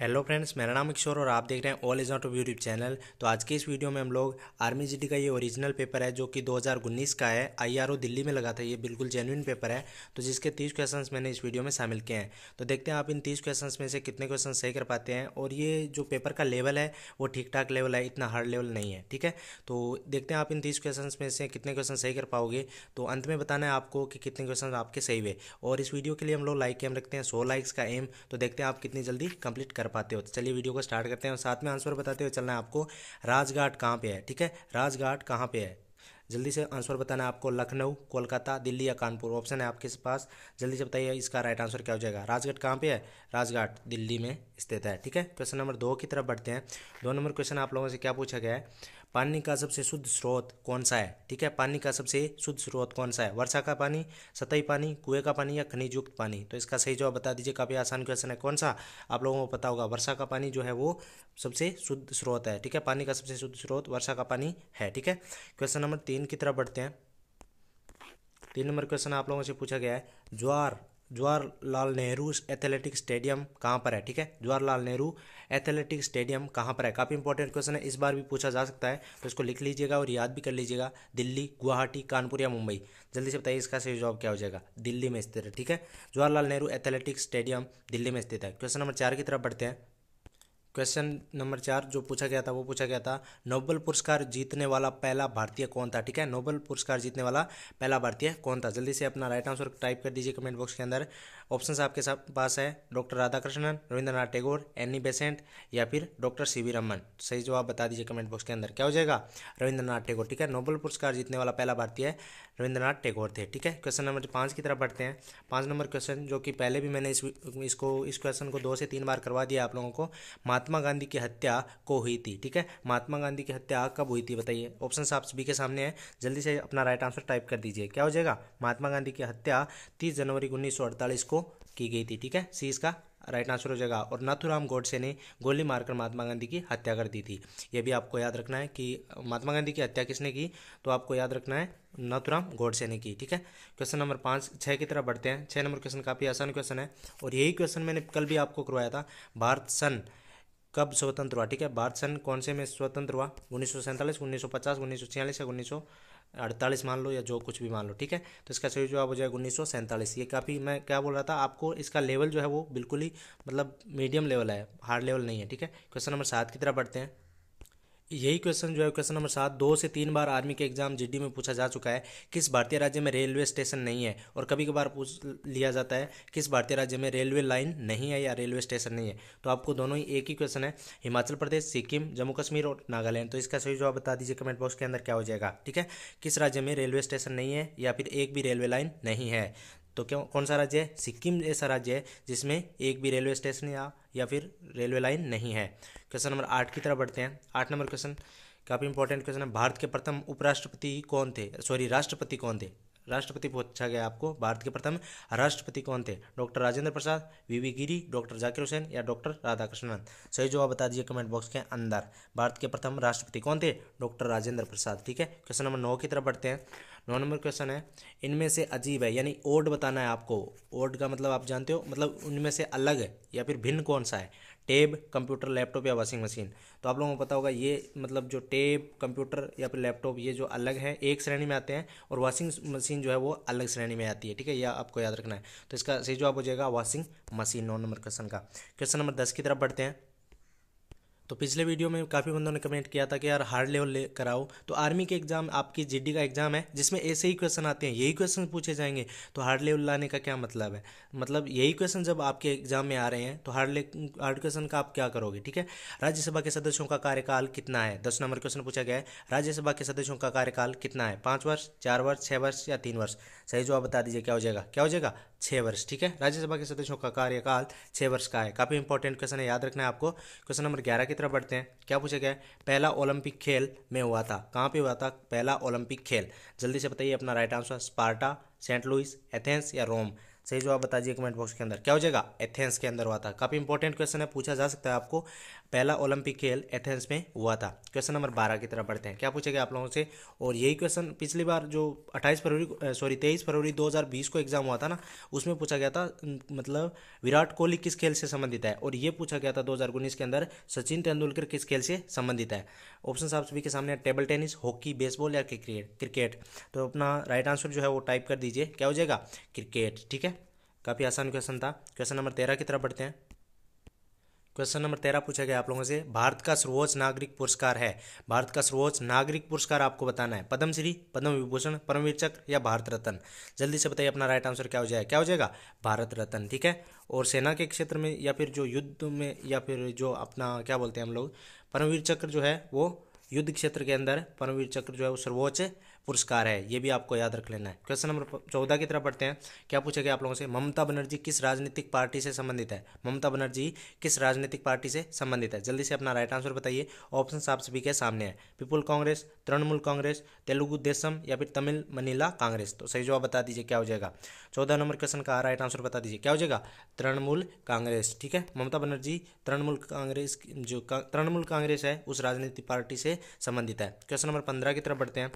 hello friends मेरा नाम किशोर और आप देख रहे हैं all is not YouTube channel तो आज के इस वीडियो में हम लोग आर्मी जीडी का ये ओरिजिनल पेपर है जो कि 2019 का है आईआरओ दिल्ली में लगा था ये बिल्कुल जेन्यून पेपर है तो जिसके तीस क्वेश्चन मैंने इस वीडियो में शामिल किए हैं तो देखते हैं आप इन तीस क्वेश्चन में से कितने क्वेश्चन सही कर पाते हैं और ये जो पेपर का लेवल है वो ठीक ठाक लेवल है इतना हार्ड लेवल नहीं है ठीक है तो देखते हैं आप इन तीस क्वेश्चन में से कितने क्वेश्चन सही कर पाओगे तो अंत में बताना है आपको कि कितने क्वेश्चन आपके सही हुए और इस वीडियो के लिए हम लोग लाइक एम रखते हैं सौ लाइक्स का एम तो देखते हैं आप कितनी जल्दी कंप्लीट कर कर पाते हो तो चलिए वीडियो को स्टार्ट करते हैं और साथ में आंसर बताते हुए चलना है आपको राजघाट कहाँ पे है ठीक है राजघाट कहाँ पे है जल्दी से आंसर बताना है आपको लखनऊ कोलकाता दिल्ली या कानपुर ऑप्शन है आपके पास जल्दी से बताइए इसका राइट आंसर क्या हो जाएगा राजघाट कहाँ पे है राजघाट दिल्ली में स्थित है ठीक है क्वेश्चन नंबर दो की तरफ बढ़ते हैं दो नंबर क्वेश्चन आप लोगों से क्या पूछा गया है पानी का सबसे शुद्ध स्रोत कौन सा है ठीक है पानी का सबसे शुद्ध स्रोत कौन सा है वर्षा का पानी सतही पानी कुएं का पानी या खनिज युक्त पानी तो इसका सही जवाब बता दीजिए काफ़ी आसान क्वेश्चन है कौन सा आप लोगों को पता होगा वर्षा का पानी जो है वो सबसे शुद्ध स्रोत है ठीक है पानी का सबसे शुद्ध स्रोत वर्षा का पानी है ठीक है क्वेश्चन नंबर तीन की तरफ बढ़ते हैं तीन नंबर क्वेश्चन आप लोगों से पूछा गया है ज्वार जवाहरलाल नेहरू एथलेटिक स्टेडियम कहाँ पर है ठीक है जवाहरलाल नेहरू एथलेटिक स्टेडियम कहाँ पर है काफ़ी इंपॉर्टेंट क्वेश्चन है इस बार भी पूछा जा सकता है तो इसको लिख लीजिएगा और याद भी कर लीजिएगा दिल्ली गुवाहाटी कानपुर या मुंबई जल्दी से बताइए इसका सही जवाब क्या हो जाएगा दिल्ली में स्थित है ठीक है जवाहरलाल नेहरू एथलेटिक स्टेडियम दिल्ली में स्थित है क्वेश्चन नंबर चार की तरफ बढ़ते हैं क्वेश्चन नंबर चार जो पूछा गया था वो पूछा गया था नोबल पुरस्कार जीतने वाला पहला भारतीय कौन था ठीक है नोबल पुरस्कार जीतने वाला पहला भारतीय कौन था जल्दी से अपना राइट आंसर टाइप कर दीजिए कमेंट बॉक्स के अंदर ऑप्शन आपके साथ पास है doctor Radhakrishnan Rabindranath Tagore Annie Besant या फिर डॉक्टर सी वी रमन सही जवाब बता दीजिए कमेंट बॉक्स के अंदर क्या हो जाएगा रविंद्रनाथ टैगोर ठीक है नोबल पुरस्कार जीतने वाला पहला भारतीय रविंद्रनाथ टैगोर थे ठीक है क्वेश्चन नंबर पाँच की तरफ बढ़ते हैं पाँच नंबर क्वेश्चन जो कि पहले भी मैंने इस इसको इस क्वेश्चन को दो से तीन बार करवा दिया आप लोगों को मात्र महात्मा गांधी की हत्या को हुई थी ठीक है महात्मा गांधी की हत्या कब हुई थी बताइए ऑप्शन आप सभी के सामने है जल्दी से अपना राइट आंसर टाइप कर दीजिए क्या हो जाएगा महात्मा गांधी की हत्या तीस जनवरी उन्नीस को की गई थी ठीक है सी इसका राइट आंसर हो जाएगा और नाथुराम गोडसे ने गोली मारकर महात्मा गांधी की हत्या कर दी थी यह भी आपको याद रखना है कि महात्मा गांधी की हत्या किसने की तो आपको याद रखना है नाथुराम गोडसे ने की ठीक है क्वेश्चन नंबर पाँच छः की तरफ बढ़ते हैं छः नंबर क्वेश्चन काफ़ी आसान क्वेश्चन है और यही क्वेश्चन मैंने कल भी आपको करवाया था भारत सन कब स्वतंत्र हुआ ठीक है भारत सन कौन से में स्वतंत्र हुआ उन्नीस सौ सैंतालीस उन्नीस सौ पचास उन्नीस सौ छियालीस या उन्नीस सौ अड़तालीस मान लो या जो कुछ भी मान लो ठीक है तो इसका सही जवाब हो जाएगा उन्नीस सौ सैंतालीस ये काफ़ी मैं क्या बोल रहा था आपको इसका लेवल जो है वो बिल्कुल ही मतलब मीडियम लेवल है हार्ड लेवल नहीं है ठीक है क्वेश्चन नंबर सात की तरफ बढ़ते हैं यही क्वेश्चन जो है क्वेश्चन नंबर सात दो से तीन बार आर्मी के एग्जाम जीडी में पूछा जा चुका है किस भारतीय राज्य में रेलवे स्टेशन नहीं है और कभी कभार पूछ लिया जाता है किस भारतीय राज्य में रेलवे लाइन नहीं है या रेलवे स्टेशन नहीं है तो आपको दोनों ही एक ही क्वेश्चन है हिमाचल प्रदेश सिक्किम जम्मू कश्मीर और नागालैंड तो इसका सही जवाब बता दीजिए कमेंट बॉक्स के अंदर क्या हो जाएगा ठीक है किस राज्य में रेलवे स्टेशन नहीं है या फिर एक भी रेलवे लाइन नहीं है तो क्यों कौन सा राज्य है सिक्किम ऐसा राज्य है जिसमें एक भी रेलवे स्टेशन या या फिर रेलवे लाइन नहीं है क्वेश्चन नंबर आठ की तरफ बढ़ते हैं आठ नंबर क्वेश्चन काफ़ी इंपॉर्टेंट क्वेश्चन है भारत के प्रथम उपराष्ट्रपति कौन थे सॉरी राष्ट्रपति कौन थे राष्ट्रपति पूछा गया आपको भारत के प्रथम राष्ट्रपति कौन थे doctor Rajendra Prasad VV Giri doctor Zakir Hussain या डॉक्टर राधाकृष्णन सही जवाब बता दीजिए कमेंट बॉक्स के अंदर भारत के प्रथम राष्ट्रपति कौन थे डॉक्टर राजेंद्र प्रसाद ठीक है क्वेश्चन नंबर नौ की तरफ बढ़ते हैं नौ नंबर क्वेश्चन है इनमें से अजीब है यानी ओड बताना है आपको ओड का मतलब आप जानते हो मतलब उनमें से अलग है या फिर भिन्न कौन सा है टेब कंप्यूटर लैपटॉप या वॉशिंग मशीन तो आप लोगों को पता होगा ये मतलब जो टेब कंप्यूटर या फिर लैपटॉप ये जो अलग है एक श्रेणी में आते हैं और वॉशिंग मशीन जो है वो अलग श्रेणी में आती है ठीक है यह आपको याद रखना है तो इसका सही जवाब हो जाएगा वॉशिंग मशीन नौ नंबर क्वेश्चन का क्वेश्चन नंबर दस की तरफ बढ़ते हैं तो पिछले वीडियो में काफ़ी बंदों ने कमेंट किया था कि यार हार्ड लेवल ले कराओ तो आर्मी के एग्जाम आपकी जीडी का एग्जाम है जिसमें ऐसे ही क्वेश्चन आते हैं यही क्वेश्चन पूछे जाएंगे तो हार्ड लेवल लाने का क्या मतलब है मतलब यही क्वेश्चन जब आपके एग्जाम में आ रहे हैं तो हार्ड ले हार्ड क्वेश्चन का आप क्या करोगे ठीक है राज्यसभा के सदस्यों का कार्यकाल कितना है दस नंबर क्वेश्चन पूछा गया है राज्यसभा के सदस्यों का कार्यकाल कितना है पाँच वर्ष चार वर्ष छः वर्ष या तीन वर्ष सही जवाब बता दीजिए क्या हो जाएगा क्या हो जाएगा छः वर्ष ठीक है राज्यसभा के सदस्यों का कार्यकाल छः वर्ष का है काफ़ी इंपॉर्टेंट क्वेश्चन है याद रखना है आपको क्वेश्चन नंबर ग्यारह की तरफ बढ़ते हैं क्या पूछा गया पहला ओलंपिक खेल में हुआ था कहाँ पे हुआ था पहला ओलंपिक खेल जल्दी से बताइए अपना right answer Sparta Saint Louis Athens या रोम सही जवाब बता दिए कमेंट बॉक्स के अंदर क्या हो जाएगा एथेंस के अंदर हुआ था काफ़ी इंपॉर्टेंट क्वेश्चन है पूछा जा सकता है आपको पहला ओलंपिक खेल एथेंस में हुआ था क्वेश्चन नंबर बारह की तरफ बढ़ते हैं क्या पूछेगा आप लोगों से और यही क्वेश्चन पिछली बार जो अट्ठाईस फरवरी सॉरी तेईस फरवरी बीस को एग्जाम हुआ था ना उसमें पूछा गया था मतलब विराट कोहली किस खेल से संबंधित है और ये पूछा गया था दो के अंदर सचिन तेंदुलकर किस खेल से संबंधित है ऑप्शन आप सभी के सामने टेबल टेनिस हॉकी बेसबॉल या क्रिकेट तो अपना राइट आंसर जो है वो टाइप कर दीजिए क्या हो जाएगा क्रिकेट ठीक है काफ़ी आसान क्वेश्चन था क्वेश्चन नंबर तेरह की तरफ बढ़ते हैं क्वेश्चन नंबर तेरह पूछा गया आप लोगों से भारत का सर्वोच्च नागरिक पुरस्कार है भारत का सर्वोच्च नागरिक पुरस्कार आपको बताना है पद्मश्री पद्म विभूषण परमवीर चक्र या भारत रत्न जल्दी से बताइए अपना राइट आंसर क्या हो जाएगा क्या हो जाएगा भारत रत्न ठीक है और सेना के क्षेत्र में या फिर जो युद्ध में या फिर जो अपना क्या बोलते हैं हम लोग परमवीर चक्र जो है वो युद्ध क्षेत्र के अंदर परमवीर चक्र जो है वो सर्वोच्च पुरस्कार है ये भी आपको याद रख लेना है क्वेश्चन नंबर चौदह की तरफ पढ़ते हैं क्या पूछा गया आप लोगों से ममता बनर्जी किस राजनीतिक पार्टी से संबंधित है ममता बनर्जी किस राजनीतिक पार्टी से संबंधित है जल्दी से अपना राइट आंसर बताइए ऑप्शन आप सभी के सामने है पीपुल कांग्रेस तृणमूल कांग्रेस तेलुगु देशम या फिर तमिल मनीला कांग्रेस तो सही जवाब बता दीजिए क्या हो जाएगा चौदह नंबर क्वेश्चन का राइट आंसर बता दीजिए क्या हो जाएगा तृणमूल कांग्रेस ठीक है ममता बनर्जी तृणमूल कांग्रेस जो तृणमूल कांग्रेस है उस राजनीतिक पार्टी से संबंधित है क्वेश्चन नंबर पंद्रह की तरफ बढ़ते हैं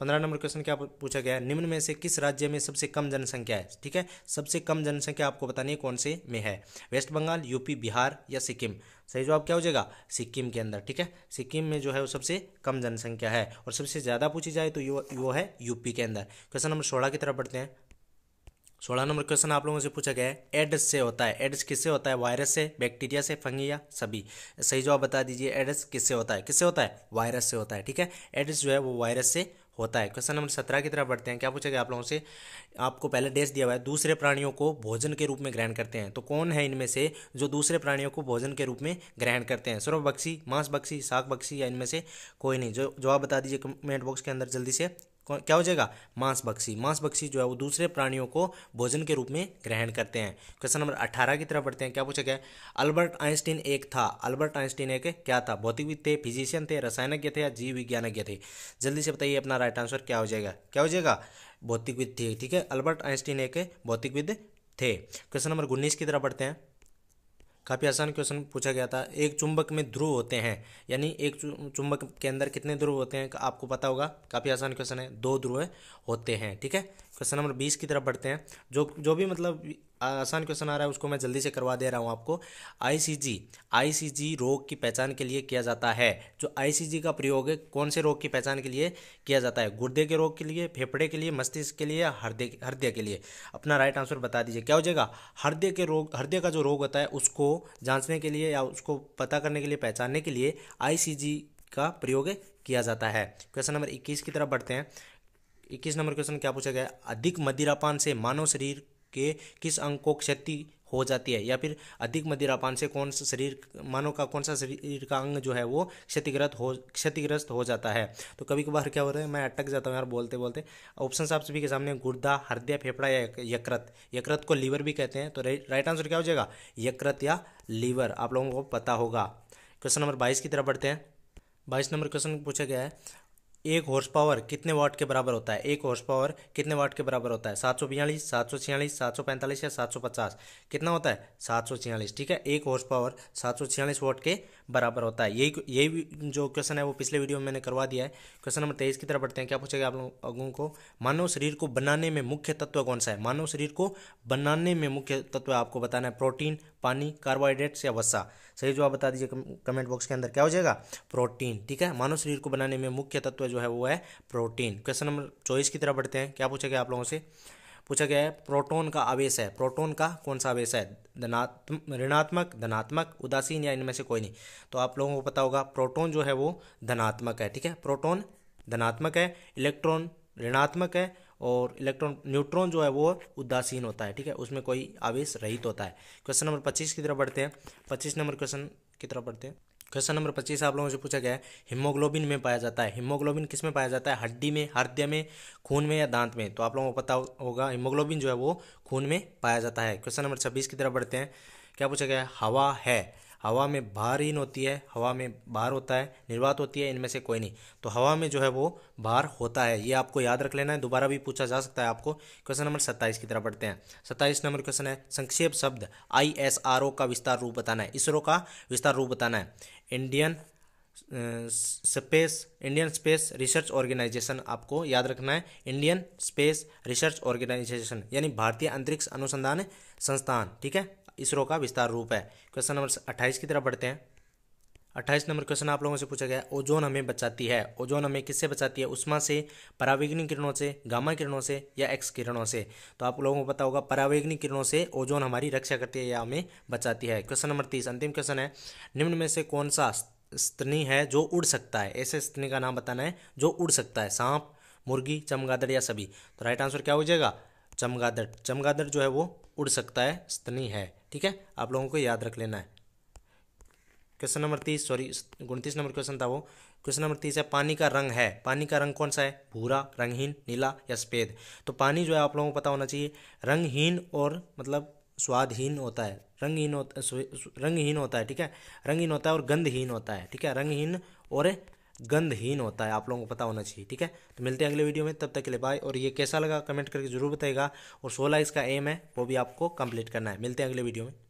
पंद्रह नंबर क्वेश्चन क्या पूछा गया है निम्न में से किस राज्य में सबसे कम जनसंख्या है ठीक है सबसे कम जनसंख्या आपको बतानी है कौन से में है वेस्ट बंगाल यूपी बिहार या सिक्किम सही जवाब क्या हो जाएगा सिक्किम के अंदर ठीक है सिक्किम में जो है वो सबसे कम जनसंख्या है और सबसे ज़्यादा पूछी जाए तो वो है यूपी के अंदर क्वेश्चन नंबर सोलह की तरफ बढ़ते हैं सोलह नंबर क्वेश्चन आप लोगों से पूछा गया है एड्स से होता है एड्स किससे होता है वायरस से बैक्टीरिया से फंगी या सभी सही जवाब बता दीजिए एड्स किससे होता है किससे होता है वायरस से होता है ठीक है एड्स जो है वो वायरस से होता है क्वेश्चन नंबर सत्रह की तरफ बढ़ते हैं क्या पूछा गया आप लोगों से आपको पहले डेस दिया हुआ है दूसरे प्राणियों को भोजन के रूप में ग्रहण करते हैं तो कौन है इनमें से जो दूसरे प्राणियों को भोजन के रूप में ग्रहण करते हैं सुरभ बक्सी मांस बक्सी साग बक्सी या इनमें से कोई नहीं जो जवाब बता दीजिए कमेंट बॉक्स के अंदर जल्दी से क्या हो जाएगा मांस बक्सी मांस बक्सी जो है वो दूसरे प्राणियों को भोजन के रूप में ग्रहण करते हैं क्वेश्चन नंबर अठारह की तरफ बढ़ते हैं क्या पूछा गया अल्बर्ट आइंस्टीन एक था अल्बर्ट आइंस्टीन एक क्या था भौतिकविद थे फिजिशियन थे रसायनज्ञ थे या जीव विज्ञानज्ञ थे जल्दी से बताइए अपना राइट आंसर क्या हो जाएगा क्या हो जाएगा भौतिकविद थे ठीक है अल्बर्ट आइंस्टीन एक भौतिकविद थे क्वेश्चन नंबर उन्नीस की तरफ बढ़ते हैं काफ़ी आसान क्वेश्चन पूछा गया था एक चुंबक में ध्रुव होते हैं यानी एक चुंबक के अंदर कितने ध्रुव होते हैं आपको पता होगा काफ़ी आसान क्वेश्चन है दो ध्रुव होते हैं ठीक है क्वेश्चन नंबर बीस की तरफ बढ़ते हैं जो जो भी मतलब आसान क्वेश्चन आ रहा है उसको मैं जल्दी से करवा दे रहा हूँ आपको आईसीजी आईसीजी रोग की पहचान के लिए किया जाता है जो आईसीजी का प्रयोग है कौन से रोग की पहचान के लिए किया जाता है गुर्दे के रोग के लिए फेफड़े के लिए मस्तिष्क के लिए हृदय हृदय के लिए अपना राइट आंसर बता दीजिए क्या हो जाएगा हृदय के रोग हृदय का जो रोग होता है उसको जाँचने के लिए या उसको पता करने के लिए पहचानने के लिए आई का प्रयोग किया जाता है क्वेश्चन नंबर इक्कीस की तरफ बढ़ते हैं इक्कीस नंबर क्वेश्चन क्या पूछा गया अधिक मदिरापान से मानव शरीर के किस अंग को क्षति हो जाती है या फिर अधिक मदिरापान से कौन सा शरीर मानव का कौन सा शरीर का अंग जो है वो क्षतिग्रस्त हो क्षतिग्रस्त हो जाता है तो कभी कभार क्या हो रहा है मैं अटक जाता हूँ यार बोलते बोलते ऑप्शन आप सभी के सामने गुर्दा हृदय फेफड़ा या यकृत यकृत को लीवर भी कहते हैं तो राइट आंसर क्या हो जाएगा यकृत या लीवर आप लोगों को पता होगा क्वेश्चन नंबर बाईस की तरफ बढ़ते हैं बाईस नंबर क्वेश्चन पूछा गया है एक हॉर्स पावर कितने वाट के बराबर होता है एक हॉर्स पावर कितने वाट के बराबर होता है सात सौ बयालीस सात सौ छियालीस सात सौ पैंतालीस या सात सौ पचास कितना होता है सात सौ छियालीस ठीक है एक हॉर्स पावर सात सौ छियालीस वाट के बराबर होता है यही यही जो क्वेश्चन है वो पिछले वीडियो में मैंने करवा दिया है क्वेश्चन नंबर तेईस की तरफ बढ़ते हैं क्या पूछेगा आप लोगों को मानव शरीर को बनाने में मुख्य तत्व कौन सा है मानव शरीर को बनाने में मुख्य तत्व आपको बताना है प्रोटीन पानी कार्बोहाइड्रेट्स या वसा सही जवाब बता दीजिए कमेंट बॉक्स के अंदर क्या हो जाएगा प्रोटीन ठीक है मानव शरीर को बनाने में मुख्य तत्व जो है वो है प्रोटीन क्वेश्चन नंबर चौबीस की तरफ बढ़ते हैं क्या पूछा गया आप लोगों से पूछा गया है प्रोटोन का आवेश है प्रोटोन का कौन सा आवेश है धनात्म ऋणात्मक धनात्मक उदासीन या इनमें से कोई नहीं तो आप लोगों को पता होगा प्रोटोन जो है वो धनात्मक है ठीक है प्रोटोन धनात्मक है इलेक्ट्रॉन ऋणात्मक है और इलेक्ट्रॉन न्यूट्रॉन जो है वो उदासीन होता है ठीक है उसमें कोई आवेश रहित होता है क्वेश्चन नंबर पच्चीस की तरफ बढ़ते हैं पच्चीस नंबर क्वेश्चन की तरफ बढ़ते हैं क्वेश्चन नंबर पच्चीस आप लोगों से पूछा गया है हिमोग्लोबिन में पाया जाता है हिमोग्लोबिन किस में पाया जाता है हड्डी में हृदय में खून में या दांत में तो आप लोगों को पता होगा हिमोग्लोबिन जो है वो खून में पाया जाता है क्वेश्चन नंबर छब्बीस की तरफ बढ़ते हैं क्या पूछा गया है हवा है हवा में भारहीन होती है हवा में भार होता है निर्वात होती है इनमें से कोई नहीं तो हवा में जो है वो भार होता है ये आपको याद रख लेना है दोबारा भी पूछा जा सकता है आपको क्वेश्चन नंबर सत्ताईस की तरफ बढ़ते हैं सत्ताईस नंबर क्वेश्चन है संक्षेप शब्द आई एस आर ओ का विस्तार रूप बताना है इसरो का विस्तार रूप बताना है Indian space Indian space research organisation आपको याद रखना है इंडियन स्पेस रिसर्च ऑर्गेनाइजेशन यानी भारतीय अंतरिक्ष अनुसंधान संस्थान ठीक है इसरो का विस्तार रूप है क्वेश्चन नंबर अट्ठाईस की तरफ बढ़ते हैं अट्ठाईस नंबर क्वेश्चन आप लोगों से पूछा गया ओजोन हमें बचाती है ओजोन हमें किससे बचाती है उष्मा से परावैग्निक किरणों से गामा किरणों से या एक्स किरणों से तो आप लोगों को पता होगा परावैग्निक किरणों से ओजोन हमारी रक्षा करती है या हमें बचाती है क्वेश्चन नंबर तीस अंतिम क्वेश्चन है निम्न में से कौन सा स्तनी है जो उड़ सकता है ऐसे स्तनी का नाम बताना है जो उड़ सकता है सांप मुर्गी चमगादड़ या सभी तो राइट आंसर क्या हो जाएगा चमगादड़ चमगादड़ जो है वो उड़ सकता है स्तनी है ठीक है आप लोगों को याद रख लेना है क्वेश्चन नंबर तीस सॉरी उनतीस नंबर क्वेश्चन था वो क्वेश्चन नंबर तीस है पानी का रंग है पानी का रंग कौन सा है भूरा रंगहीन नीला या सफ़ेद तो पानी जो है आप लोगों को पता होना चाहिए रंगहीन और मतलब स्वादहीन होता है रंगहीन होता रंगहीन होता है ठीक है रंगहीन होता है और गंधहीन होता है ठीक है रंगहीन और गंधहीन होता है आप लोगों को पता होना चाहिए ठीक है तो मिलते हैं अगले वीडियो में तब तक के लिए बाय और ये कैसा लगा कमेंट करके जरूर बताएगा और सोलह इसका एम है वो भी आपको कंप्लीट करना है मिलते हैं अगले वीडियो में